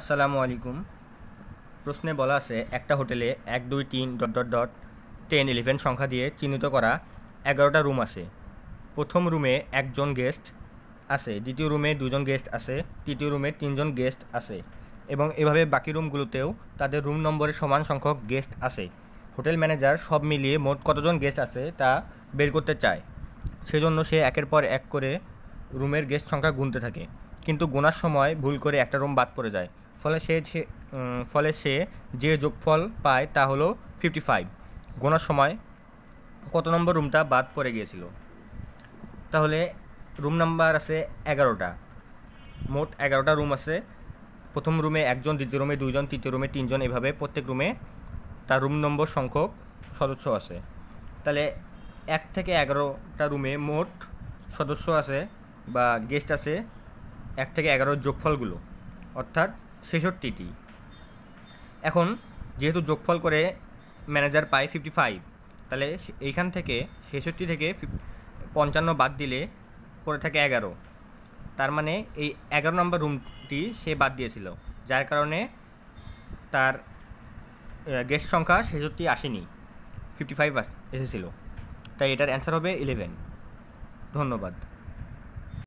আসসালামু আলাইকুম প্রশ্নে বলা আছে একটা হোটেলে এক দুই তিন dot dot dot ten eleven সংখ্যা দিয়ে চিহ্নিত করা এগারোটা রুম আছে প্রথম রুমে একজন গেস্ট আছে দ্বিতীয় রুমে দুজন গেস্ট আছে তৃতীয় রুমে তিনজন গেস্ট আছে এবং এভাবে বাকি রুমগুলোতেও তাদের রুম নম্বরের সমান সংখ্যক গেস্ট আছে হোটেল ম্যানেজার সব মিলিয়ে মোট কতজন গেস্ট আছে তা বের করতে চায় সেজন্য সে একের পর এক করে রুমের গেস্ট সংখ্যা গুনতে থাকে কিন্তু গোনার সময় ভুল করে একটা রুম বাদ পড়ে যায় ফলে সে ফলে সে যে যোগফল পায় তা হলো ফিফটি ফাইভ গোনার সময় কত নম্বর রুমটা বাদ পড়ে গিয়েছিল তাহলে রুম নাম্বার আছে এগারোটা মোট এগারোটা রুম আছে প্রথম রুমে একজন দ্বিতীয় রুমে দুইজন তৃতীয় রুমে তিনজন এভাবে প্রত্যেক রুমে তার রুম নম্বর সংখ্যক সদস্য আছে তাহলে এক থেকে এগারোটা রুমে মোট সদস্য আছে বা গেস্ট আছে এক থেকে এগারোর যোগফলগুলো অর্থাৎ ছেষট্টিটি এখন যেহেতু যোগফল করে ম্যানেজার পায় ফিফটি ফাইভ তাহলে এইখান থেকে ছেষট্টি থেকে পঞ্চান্ন বাদ দিলে পড়ে থাকে এগারো তার মানে এই এগারো নম্বর রুমটি সে বাদ দিয়েছিল যার কারণে তার গেস্ট সংখ্যা ছেষট্টি আসেনি ফিফটি ফাইভ এসেছিল তাই এটার অ্যান্সার হবে ইলেভেন ধন্যবাদ